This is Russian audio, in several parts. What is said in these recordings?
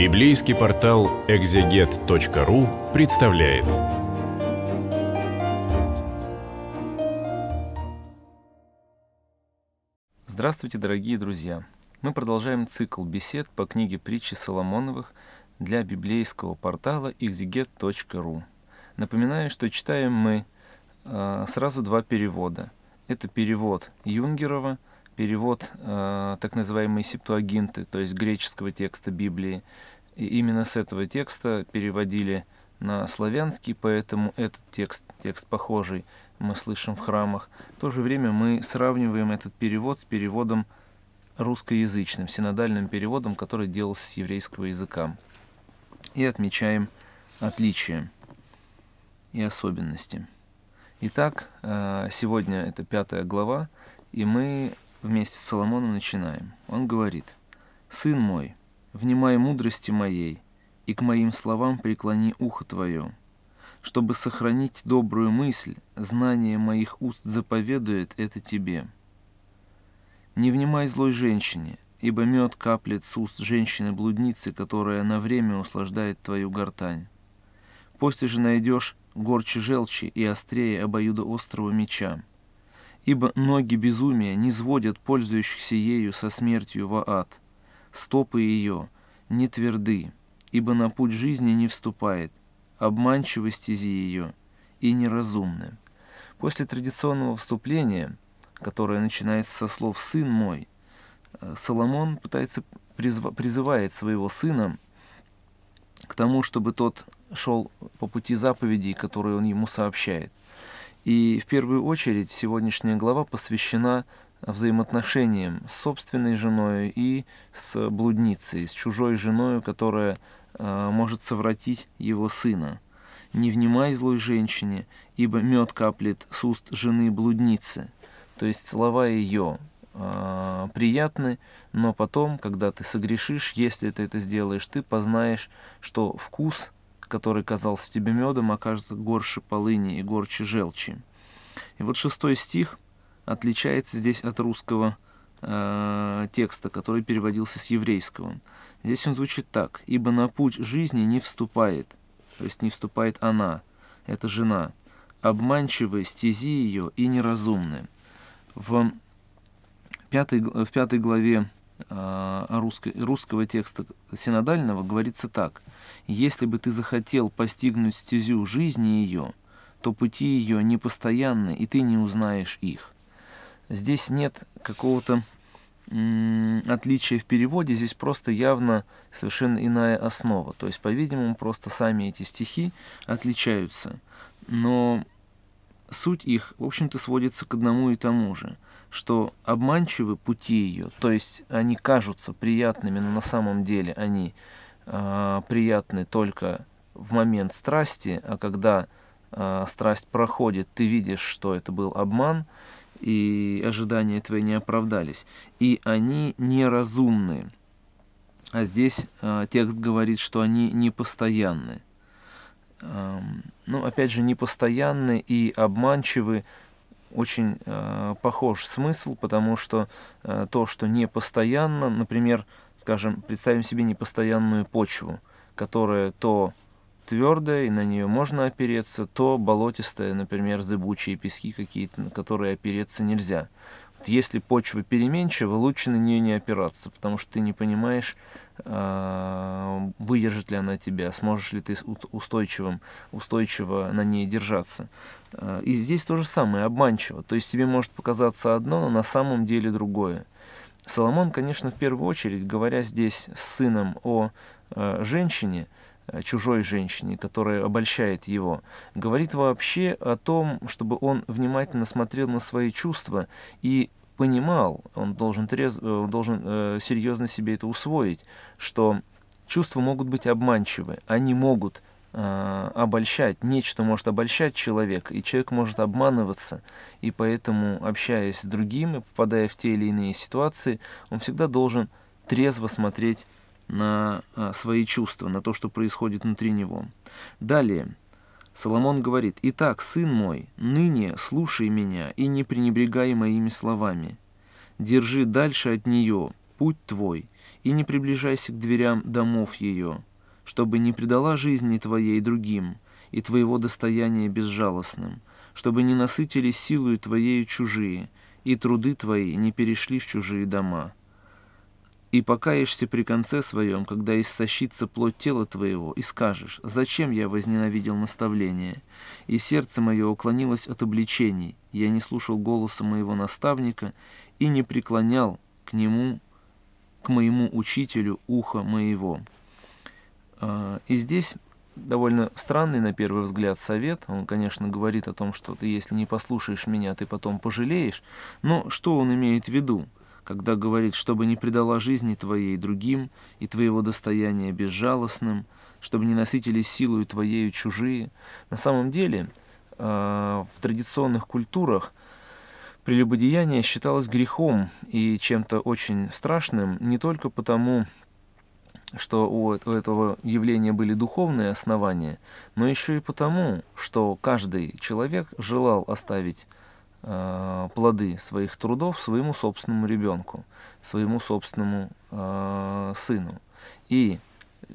Библейский портал экзегет.ру представляет. Здравствуйте, дорогие друзья! Мы продолжаем цикл бесед по книге притчи Соломоновых для библейского портала exeget.ru. Напоминаю, что читаем мы э, сразу два перевода. Это перевод Юнгерова – перевод э, так называемые септуагинты, то есть греческого текста Библии. И именно с этого текста переводили на славянский, поэтому этот текст, текст похожий, мы слышим в храмах. В то же время мы сравниваем этот перевод с переводом русскоязычным, синодальным переводом, который делался с еврейского языка. И отмечаем отличия и особенности. Итак, э, сегодня это пятая глава, и мы вместе с Соломоном начинаем. Он говорит, «Сын мой, внимай мудрости моей, и к моим словам преклони ухо твое, чтобы сохранить добрую мысль, знание моих уст заповедует это тебе. Не внимай злой женщине, ибо мед каплет с уст женщины-блудницы, которая на время услаждает твою гортань. После же найдешь горче желчи и острее обоюдоострого меча ибо ноги безумия не сводят пользующихся ею со смертью во ад. Стопы ее не тверды, ибо на путь жизни не вступает, обманчивость стези ее и неразумны. После традиционного вступления, которое начинается со слов «сын мой», э, Соломон пытается призва, призывает своего сына к тому, чтобы тот шел по пути заповедей, которые он ему сообщает. И в первую очередь сегодняшняя глава посвящена взаимоотношениям с собственной женой и с блудницей, с чужой женой, которая э, может совратить его сына. «Не внимай злой женщине, ибо мед каплет с уст жены блудницы». То есть слова ее э, приятны, но потом, когда ты согрешишь, если ты это сделаешь, ты познаешь, что вкус – который казался тебе медом, окажется горше полыни и горче желчи. И вот шестой стих отличается здесь от русского э, текста, который переводился с еврейского. Здесь он звучит так. «Ибо на путь жизни не вступает». То есть не вступает она, это жена. обманчивая, стези ее и неразумные». В пятой, в пятой главе Э, русско русского текста синодального говорится так. «Если бы ты захотел постигнуть стезю жизни ее, то пути ее непостоянны, и ты не узнаешь их». Здесь нет какого-то отличия в переводе, здесь просто явно совершенно иная основа. То есть, по-видимому, просто сами эти стихи отличаются. Но суть их, в общем-то, сводится к одному и тому же – что обманчивы пути ее, то есть они кажутся приятными, но на самом деле они э, приятны только в момент страсти, а когда э, страсть проходит, ты видишь, что это был обман, и ожидания твои не оправдались, и они неразумные. А здесь э, текст говорит, что они непостоянны. Эм, ну, опять же, непостоянны и обманчивы очень э, похож смысл, потому что э, то, что не постоянно, например, скажем, представим себе непостоянную почву, которая то твердая, и на нее можно опереться, то болотистая, например, зыбучие пески какие-то, на которые опереться нельзя если почва переменчива, лучше на нее не опираться, потому что ты не понимаешь, а, выдержит ли она тебя, сможешь ли ты устойчивым, устойчиво на ней держаться. А, и здесь то же самое, обманчиво. То есть тебе может показаться одно, но на самом деле другое. Соломон, конечно, в первую очередь, говоря здесь с сыном о а, женщине, Э, чужой женщине, которая обольщает его, говорит вообще о том, чтобы он внимательно смотрел на свои чувства и понимал, он должен, трезв, э, он должен э, серьезно себе это усвоить, что чувства могут быть обманчивы, они могут э, обольщать, нечто может обольщать человека, и человек может обманываться, и поэтому, общаясь с другими, попадая в те или иные ситуации, он всегда должен трезво смотреть на а, свои чувства, на то, что происходит внутри него. Далее. Соломон говорит, «Итак, сын мой, ныне слушай меня и не пренебрегай моими словами. Держи дальше от нее путь твой и не приближайся к дверям домов ее, чтобы не предала жизни твоей другим и твоего достояния безжалостным, чтобы не насытились силою твоей чужие, и труды твои не перешли в чужие дома» и покаешься при конце своем, когда истощится плоть тела твоего, и скажешь, «Зачем я возненавидел наставление?» И сердце мое уклонилось от обличений, я не слушал голоса моего наставника и не преклонял к нему, к моему учителю, ухо моего». А, и здесь довольно странный на первый взгляд совет. Он, конечно, говорит о том, что ты, если не послушаешь меня, ты потом пожалеешь. Но что он имеет в виду? когда говорит, чтобы не предала жизни твоей другим и твоего достояния безжалостным, чтобы не носители силою твоею чужие. На самом деле, э, в традиционных культурах прелюбодеяние считалось грехом и чем-то очень страшным, не только потому, что у, этого явления были духовные основания, но еще и потому, что каждый человек желал оставить Э, плоды своих трудов своему собственному ребенку, своему собственному э, сыну. И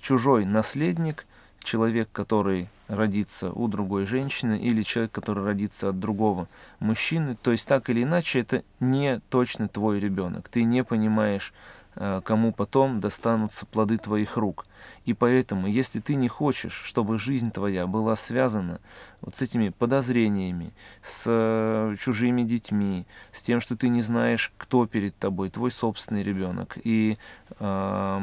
чужой наследник, человек, который родится у другой женщины, или человек, который родится от другого мужчины, то есть так или иначе это не точно твой ребенок. Ты не понимаешь Э, кому потом достанутся плоды твоих рук. И поэтому, если ты не хочешь, чтобы жизнь твоя была связана вот с этими подозрениями, с э, чужими детьми, с тем, что ты не знаешь, кто перед тобой, твой собственный ребенок, и э,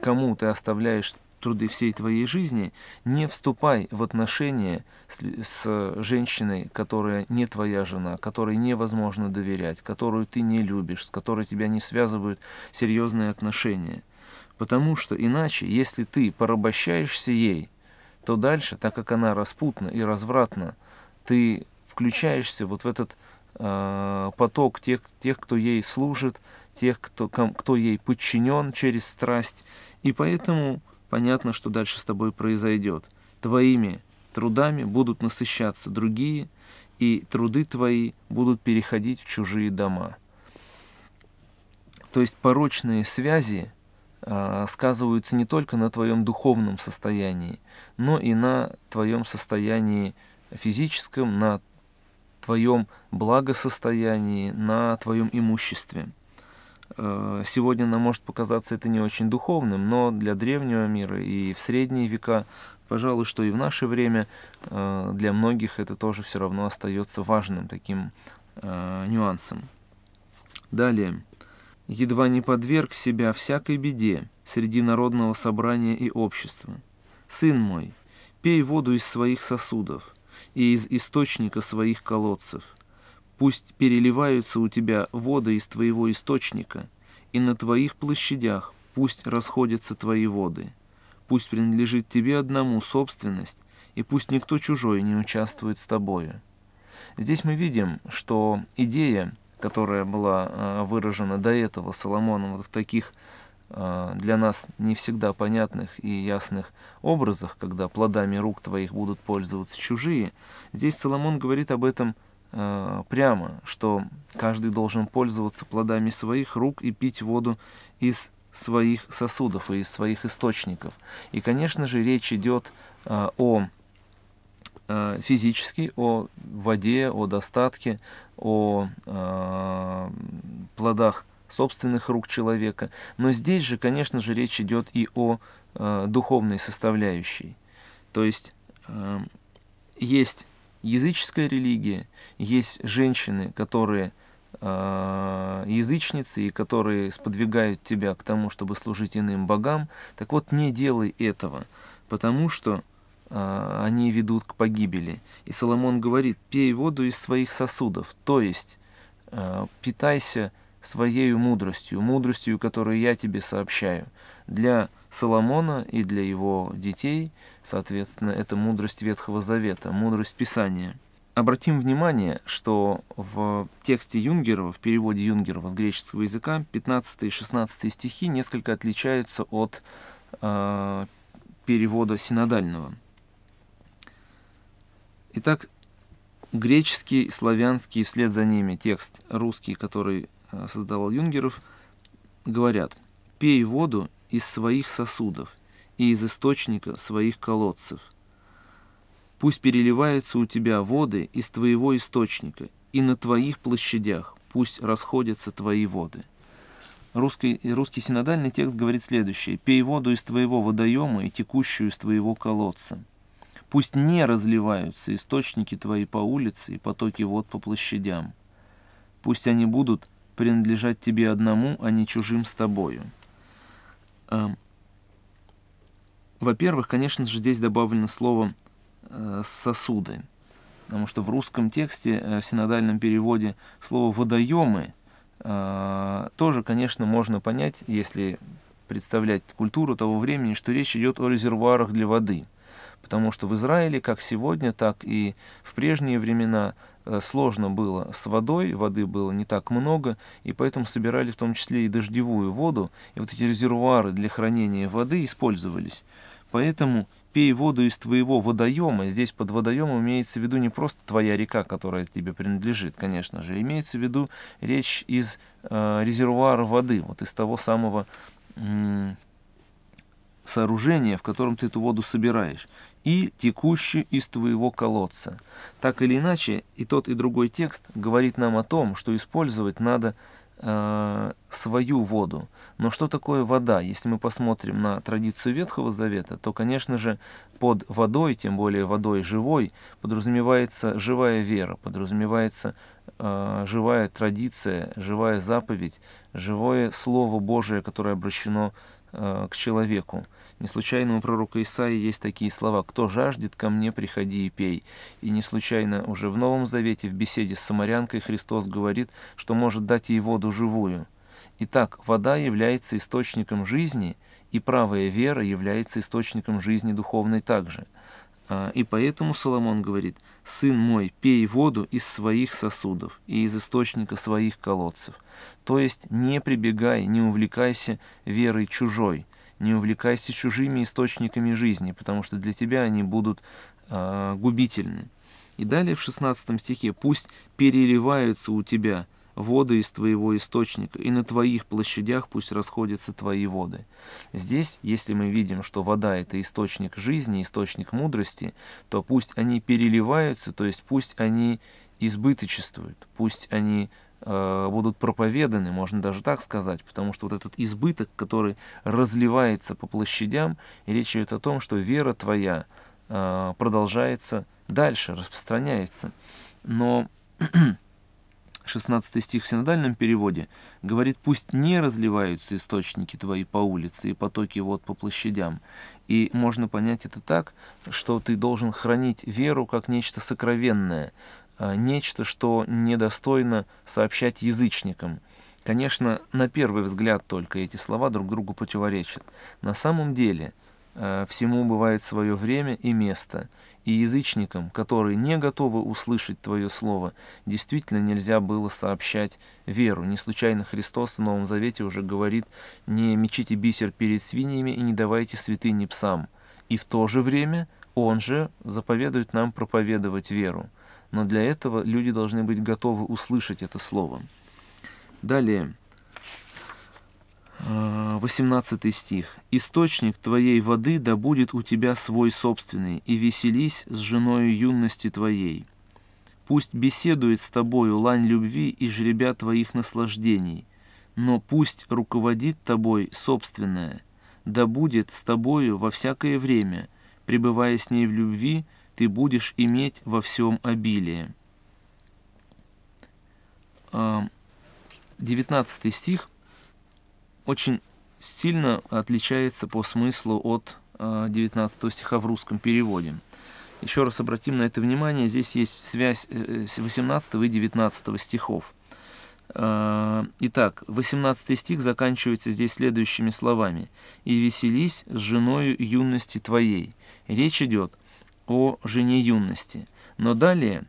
кому ты оставляешь труды всей твоей жизни, не вступай в отношения с, с женщиной, которая не твоя жена, которой невозможно доверять, которую ты не любишь, с которой тебя не связывают серьезные отношения. Потому что иначе, если ты порабощаешься ей, то дальше, так как она распутна и развратна, ты включаешься вот в этот э, поток тех, тех, кто ей служит, тех, кто, ком, кто ей подчинен через страсть. И поэтому понятно, что дальше с тобой произойдет. Твоими трудами будут насыщаться другие, и труды твои будут переходить в чужие дома. То есть порочные связи а, сказываются не только на твоем духовном состоянии, но и на твоем состоянии физическом, на твоем благосостоянии, на твоем имуществе. Э, сегодня нам может показаться это не очень духовным, но для древнего мира и в средние века, пожалуй, что и в наше время, э, для многих это тоже все равно остается важным таким э, нюансом. Далее. «Едва не подверг себя всякой беде среди народного собрания и общества. Сын мой, пей воду из своих сосудов и из источника своих колодцев – Пусть переливаются у тебя воды из твоего источника, и на твоих площадях пусть расходятся твои воды. Пусть принадлежит тебе одному собственность, и пусть никто чужой не участвует с тобою». Здесь мы видим, что идея, которая была э, выражена до этого Соломоном вот в таких э, для нас не всегда понятных и ясных образах, когда плодами рук твоих будут пользоваться чужие, здесь Соломон говорит об этом – Э, прямо, что каждый должен пользоваться плодами своих рук и пить воду из своих сосудов и из своих источников. И, конечно же, речь идет э, о э, физически, о воде, о достатке, о э, плодах собственных рук человека. Но здесь же, конечно же, речь идет и о духовной составляющей. То есть есть языческая религия, есть женщины, которые э, язычницы и которые сподвигают тебя к тому, чтобы служить иным богам. Так вот, не делай этого, потому что э, они ведут к погибели. И Соломон говорит, пей воду из своих сосудов, то есть э, питайся своей мудростью, мудростью, которую я тебе сообщаю, для Соломона и для его детей, соответственно, это мудрость Ветхого Завета, мудрость Писания. Обратим внимание, что в тексте Юнгерова, в переводе Юнгерова с греческого языка, 15 и 16 стихи несколько отличаются от э, перевода синодального. Итак, греческий, славянский, вслед за ними текст русский, который э, создавал Юнгеров, говорят «Пей воду из своих сосудов и из источника своих колодцев. Пусть переливаются у тебя воды из твоего источника, и на твоих площадях пусть расходятся твои воды». Русский, русский синодальный текст говорит следующее. «Пей воду из твоего водоема и текущую из твоего колодца. Пусть не разливаются источники твои по улице и потоки вод по площадям. Пусть они будут принадлежать тебе одному, а не чужим с тобою». Эм, во-первых, конечно же, здесь добавлено слово э, «сосуды», потому что в русском тексте, э, в синодальном переводе, слово «водоемы» э, тоже, конечно, можно понять, если представлять культуру того времени, что речь идет о резервуарах для воды – потому что в Израиле как сегодня, так и в прежние времена э, сложно было с водой, воды было не так много, и поэтому собирали в том числе и дождевую воду, и вот эти резервуары для хранения воды использовались. Поэтому пей воду из твоего водоема. Здесь под водоемом имеется в виду не просто твоя река, которая тебе принадлежит, конечно же. Имеется в виду речь из э, резервуара воды, вот из того самого э, сооружение, в котором ты эту воду собираешь, и текущую из твоего колодца. Так или иначе, и тот, и другой текст говорит нам о том, что использовать надо э, свою воду. Но что такое вода? Если мы посмотрим на традицию Ветхого Завета, то, конечно же, под водой, тем более водой живой, подразумевается живая вера, подразумевается э, живая традиция, живая заповедь, живое Слово Божие, которое обращено Э, к человеку. Не случайно у пророка Исаи есть такие слова «Кто жаждет, ко мне приходи и пей». И не случайно уже в Новом Завете в беседе с самарянкой Христос говорит, что может дать ей воду живую. Итак, вода является источником жизни, и правая вера является источником жизни духовной также – а, и поэтому Соломон говорит, «Сын мой, пей воду из своих сосудов и из источника своих колодцев». То есть не прибегай, не увлекайся верой чужой, не увлекайся чужими источниками жизни, потому что для тебя они будут э, губительны. И далее в 16 стихе «Пусть переливаются у тебя воды из твоего источника, и на твоих площадях пусть расходятся твои воды. Здесь, если мы видим, что вода – это источник жизни, источник мудрости, то пусть они переливаются, то есть пусть они избыточествуют, пусть они э, будут проповеданы, можно даже так сказать, потому что вот этот избыток, который разливается по площадям, и речь идет о том, что вера твоя э, продолжается дальше, распространяется. Но 16 стих в синодальном переводе говорит, «Пусть не разливаются источники твои по улице и потоки вод по площадям». И можно понять это так, что ты должен хранить веру как нечто сокровенное, а нечто, что недостойно сообщать язычникам. Конечно, на первый взгляд только эти слова друг другу противоречат. На самом деле, э, всему бывает свое время и место, и язычникам, которые не готовы услышать Твое Слово, действительно нельзя было сообщать веру. Не случайно Христос в Новом Завете уже говорит «Не мечите бисер перед свиньями и не давайте святыни псам». И в то же время Он же заповедует нам проповедовать веру. Но для этого люди должны быть готовы услышать это Слово. Далее. 18 э, стих. «Источник твоей воды да будет у тебя свой собственный, и веселись с женой юности твоей. Пусть беседует с тобою лань любви и жребя твоих наслаждений, но пусть руководит тобой собственное, да будет с тобою во всякое время, пребывая с ней в любви, ты будешь иметь во всем обилие». 19 э, стих – очень сильно отличается по смыслу от 19 э, стиха в русском переводе. Еще раз обратим на это внимание, здесь есть связь 18 э, и 19 стихов. Э, итак, 18 стих заканчивается здесь следующими словами. «И веселись с женою юности твоей». Речь идет о жене юности. Но далее,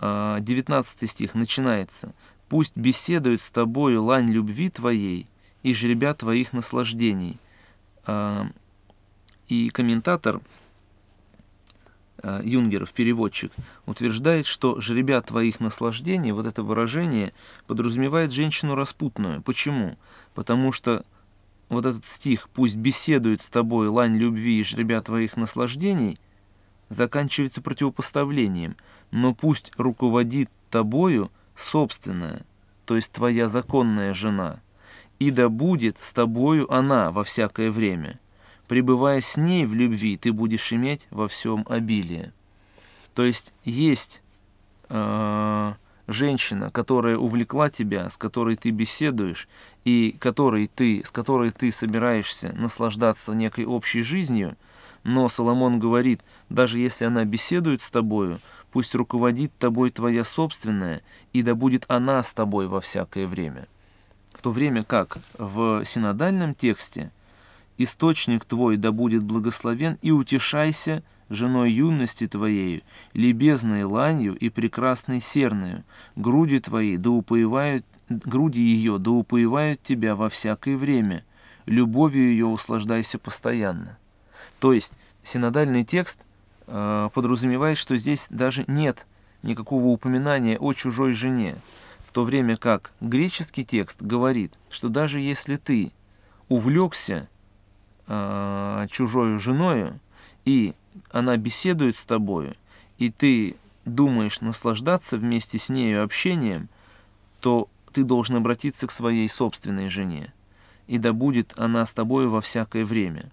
19 стих начинается. «Пусть беседует с тобою лань любви твоей, и жребя твоих наслаждений. А, и комментатор а, Юнгеров, переводчик, утверждает, что «жребя твоих наслаждений» вот это выражение подразумевает женщину распутную. Почему? Потому что вот этот стих «пусть беседует с тобой лань любви и жребя твоих наслаждений» заканчивается противопоставлением, но пусть руководит тобою собственная, то есть твоя законная жена – и да будет с тобою она во всякое время. Пребывая с ней в любви, ты будешь иметь во всем обилие. То есть есть э, женщина, которая увлекла тебя, с которой ты беседуешь, и которой ты, с которой ты собираешься наслаждаться некой общей жизнью, но Соломон говорит, даже если она беседует с тобою, пусть руководит тобой твоя собственная, и да будет она с тобой во всякое время то время как в синодальном тексте «Источник твой да будет благословен, и утешайся женой юности твоею, лебезной ланью и прекрасной серною, груди твои да упоевают, груди ее да упоевают тебя во всякое время, любовью ее услаждайся постоянно». То есть синодальный текст э, подразумевает, что здесь даже нет никакого упоминания о чужой жене то время как греческий текст говорит, что даже если ты увлекся э, чужою женою, и она беседует с тобою, и ты думаешь наслаждаться вместе с нею общением, то ты должен обратиться к своей собственной жене, и да будет она с тобою во всякое время.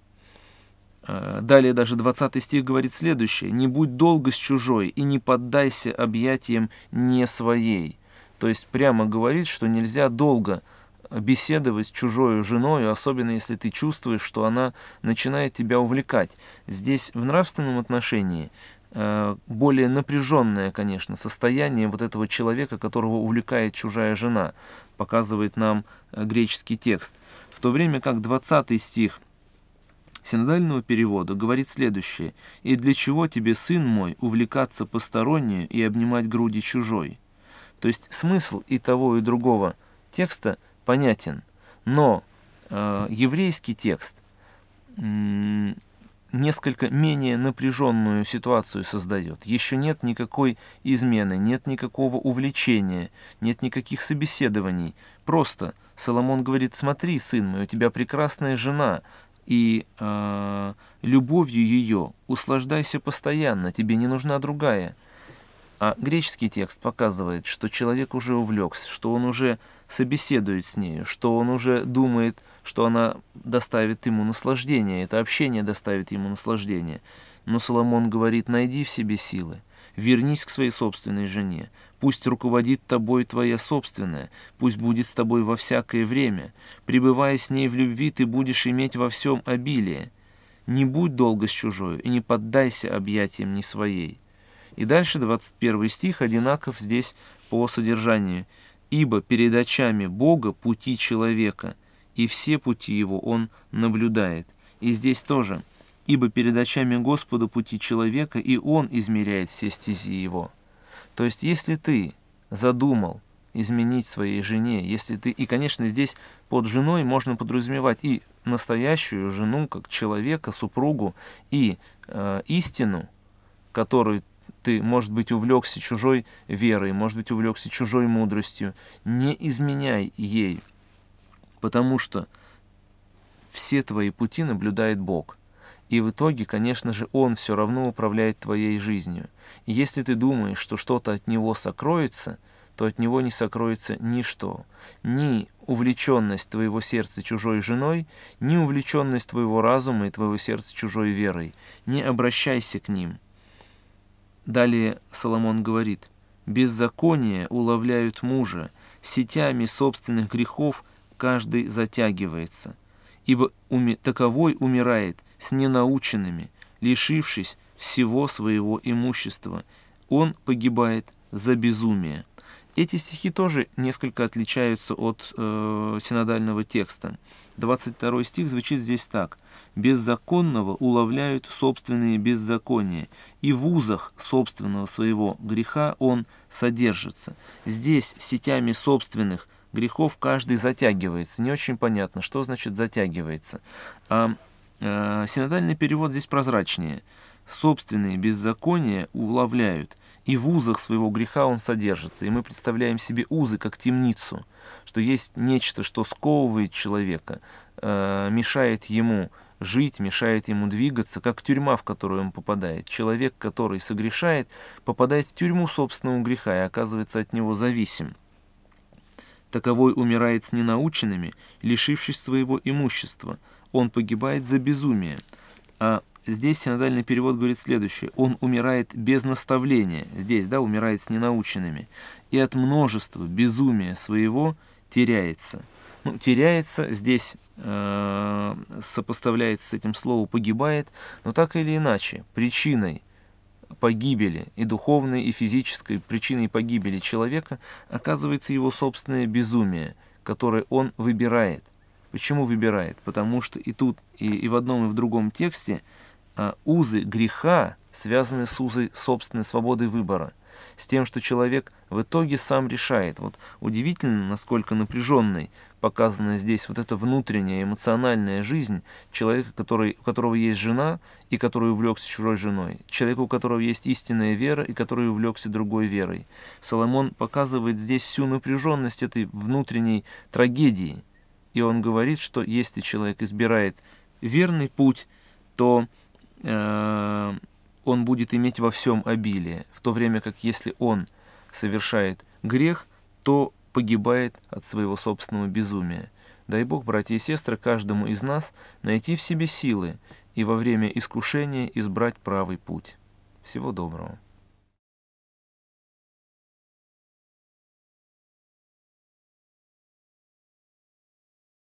А, далее даже 20 стих говорит следующее. «Не будь долго с чужой и не поддайся объятиям не своей, то есть прямо говорит, что нельзя долго беседовать с чужой женой, особенно если ты чувствуешь, что она начинает тебя увлекать. Здесь в нравственном отношении э, более напряженное, конечно, состояние вот этого человека, которого увлекает чужая жена, показывает нам э, греческий текст. В то время как 20 стих синодального перевода говорит следующее «И для чего тебе, сын мой, увлекаться постороннюю и обнимать груди чужой?» То есть смысл и того, и другого текста понятен. Но э, еврейский текст э, несколько менее напряженную ситуацию создает. Еще нет никакой измены, нет никакого увлечения, нет никаких собеседований. Просто Соломон говорит, смотри, сын мой, у тебя прекрасная жена, и э, любовью ее услаждайся постоянно, тебе не нужна другая. А греческий текст показывает, что человек уже увлекся, что он уже собеседует с нею, что он уже думает, что она доставит ему наслаждение, это общение доставит ему наслаждение. Но Соломон говорит, найди в себе силы, вернись к своей собственной жене, пусть руководит тобой твоя собственная, пусть будет с тобой во всякое время. Пребывая с ней в любви, ты будешь иметь во всем обилие. Не будь долго с чужою и не поддайся объятиям не своей. И дальше 21 стих одинаков здесь по содержанию. «Ибо перед очами Бога пути человека, и все пути его он наблюдает». И здесь тоже «Ибо перед очами Господа пути человека, и он измеряет все стези его». То есть, если ты задумал изменить своей жене, если ты... И, конечно, здесь под женой можно подразумевать и настоящую жену, как человека, супругу, и э, истину, которую ты, может быть, увлекся чужой верой, может быть, увлекся чужой мудростью. Не изменяй ей, потому что все твои пути наблюдает Бог. И в итоге, конечно же, Он все равно управляет твоей жизнью. И если ты думаешь, что что-то от Него сокроется, то от Него не сокроется ничто. Ни увлеченность твоего сердца чужой женой, ни увлеченность твоего разума и твоего сердца чужой верой. Не обращайся к ним – Далее Соломон говорит, «Беззаконие уловляют мужа, сетями собственных грехов каждый затягивается, ибо уми, таковой умирает с ненаученными, лишившись всего своего имущества, он погибает за безумие». Эти стихи тоже несколько отличаются от э, синодального текста. 22 стих звучит здесь так беззаконного уловляют собственные беззакония, и в узах собственного своего греха он содержится. Здесь сетями собственных грехов каждый затягивается. Не очень понятно, что значит «затягивается». А э, синодальный перевод здесь прозрачнее. «Собственные беззакония уловляют, и в узах своего греха он содержится. И мы представляем себе узы как темницу, что есть нечто, что сковывает человека, э, мешает ему жить, мешает ему двигаться, как тюрьма, в которую он попадает. Человек, который согрешает, попадает в тюрьму собственного греха и оказывается от него зависим. Таковой умирает с ненаученными, лишившись своего имущества. Он погибает за безумие. А здесь синодальный перевод говорит следующее. Он умирает без наставления. Здесь, да, умирает с ненаученными. И от множества безумия своего теряется ну, теряется, здесь э, сопоставляется с этим словом погибает, но так или иначе, причиной погибели, и духовной, и физической причиной погибели человека оказывается его собственное безумие, которое он выбирает. Почему выбирает? Потому что и тут, и, и в одном, и в другом тексте а, узы греха связаны с узой собственной свободы выбора, с тем, что человек в итоге сам решает. Вот удивительно, насколько напряженной показанная здесь вот эта внутренняя эмоциональная жизнь человека, который, у которого есть жена и который увлекся чужой женой, человека, у которого есть истинная вера и который увлекся другой верой. Соломон показывает здесь всю напряженность этой внутренней трагедии. И он говорит, что если человек избирает верный путь, то э, он будет иметь во всем обилие, в то время как если он совершает грех, то погибает от своего собственного безумия. Дай Бог, братья и сестры, каждому из нас найти в себе силы и во время искушения избрать правый путь. Всего доброго.